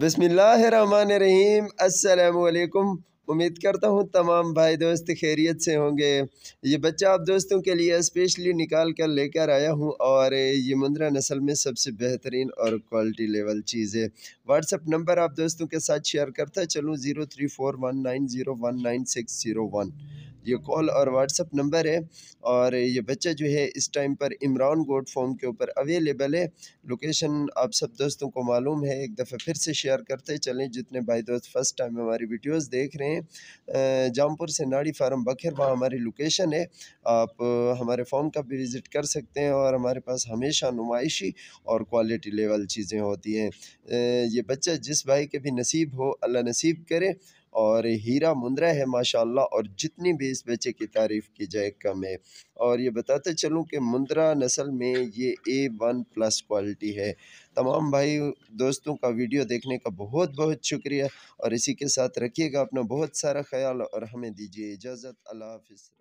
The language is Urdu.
بسم اللہ الرحمن الرحیم السلام علیکم امید کرتا ہوں تمام بھائی دوست خیریت سے ہوں گے یہ بچہ آپ دوستوں کے لیے اسپیشلی نکال کر لے کر آیا ہوں اور یہ مندرا نسل میں سب سے بہترین اور کوالٹی لیول چیز ہے واٹس اپ نمبر آپ دوستوں کے ساتھ شیئر کرتا چلوں zero three four one nine zero one nine six zero one یہ کال اور واٹس اپ نمبر ہے اور یہ بچہ جو ہے اس ٹائم پر عمران گوٹ فارم کے اوپر اویلیبل ہے لوکیشن آپ سب دوستوں کو معلوم ہے ایک دفعہ پھر سے شیئر کرتے چلیں جتنے بھائی دوست فرسٹ ٹائم ہماری ویڈیوز دیکھ رہے ہیں جامپور سے ناڑی فارم بکھر وہاں ہماری لوکیشن ہے آپ ہمارے فارم کا بھی وزٹ کر سکتے ہیں اور ہمارے پاس ہمیشہ نمائشی اور کوالٹی لیول چیزیں ہوتی ہیں یہ بچہ جس بھائی کے بھی نصیب ہو اللہ نصیب کرے اور ہیرا مندرا ہے ماشاءاللہ اور جتنی بھی اس بچے کی تعریف کی جائے کم ہے اور یہ بتاتے چلوں کہ مندرا نسل میں یہ اے ون پلس کوالٹی ہے تمام بھائی دوستوں کا ویڈیو دیکھنے کا بہت بہت شکریہ اور اسی کے ساتھ رکھیے گا اپنا بہت سارا خیال اور ہمیں دیجیے اجازت اللہ حافظ